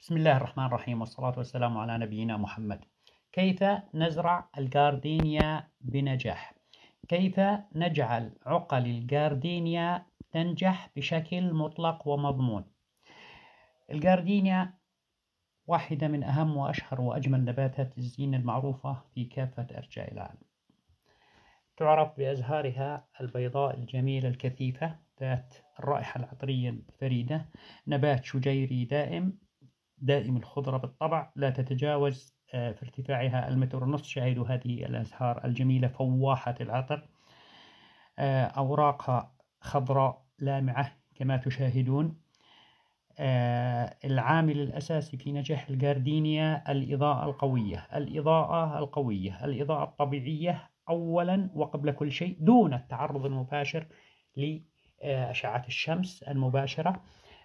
بسم الله الرحمن الرحيم والصلاة والسلام على نبينا محمد كيف نزرع الجاردينيا بنجاح كيف نجعل عقل الجاردينيا تنجح بشكل مطلق ومضمون الجاردينيا واحدة من أهم وأشهر وأجمل نباتات الزينة المعروفة في كافة أرجاء العالم تعرف بأزهارها البيضاء الجميلة الكثيفة ذات الرائحة العطرية الفريدة نبات شجيري دائم دائم الخضرة بالطبع لا تتجاوز آه، في ارتفاعها المتر ونصف شاهدوا هذه الأزهار الجميلة فواحة العطر آه، أوراقها خضراء لامعة كما تشاهدون آه، العامل الأساسي في نجاح الجاردينيا الإضاءة القوية الإضاءة القوية الإضاءة الطبيعية أولا وقبل كل شيء دون التعرض المباشر لأشعة الشمس المباشرة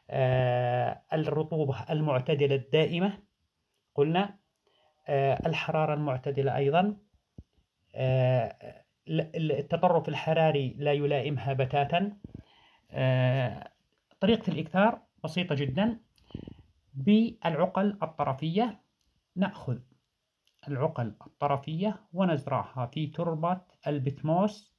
آه، الرطوبة المعتدلة الدائمة قلنا آه، الحرارة المعتدلة أيضا آه، التطرف الحراري لا يلائمها بتاتا طريقة الإكثار بسيطة جدا بالعقل الطرفية نأخذ العقل الطرفية ونزرعها في تربة البتموس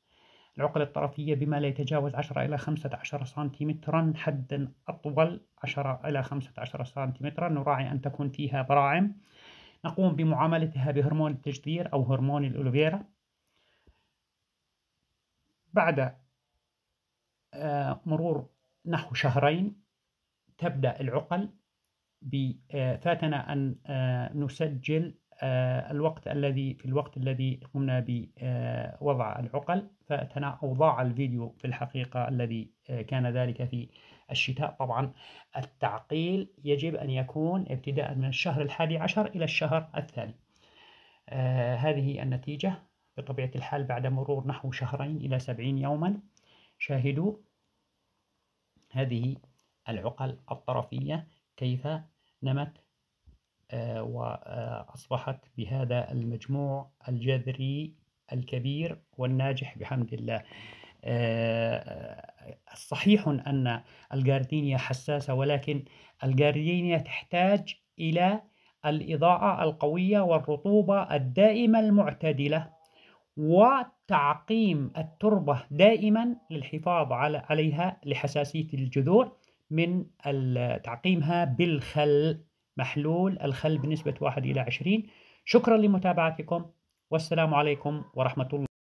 العقل الطرفية بما لا يتجاوز 10 إلى 15 سنتيمترا حدا أطول 10 إلى 15 سنتيمترا نراعي أن تكون فيها براعم نقوم بمعاملتها بهرمون التجذير أو هرمون الألوفيرا بعد آه، مرور نحو شهرين تبدأ العقل بفاتنا آه، أن آه، نسجل آه، الوقت الذي في الوقت الذي قمنا بوضع آه، العقل فتنا أوضاع الفيديو في الحقيقة الذي آه، كان ذلك في الشتاء طبعا التعقيل يجب أن يكون ابتداء من الشهر الحادي عشر إلى الشهر الثاني هذه النتيجة بطبيعة الحال بعد مرور نحو شهرين إلى سبعين يوما شاهدوا هذه العقل الطرفية كيف نمت آه، وأصبحت بهذا المجموع الجذري الكبير والناجح بحمد الله آه، صحيح أن الجاردينيا حساسة ولكن الجاردينيا تحتاج إلى الإضاءة القوية والرطوبة الدائمة المعتدلة وتعقيم التربة دائما للحفاظ على عليها لحساسية الجذور من تعقيمها بالخل محلول الخل بنسبة 1 إلى 20 شكرا لمتابعتكم والسلام عليكم ورحمة الله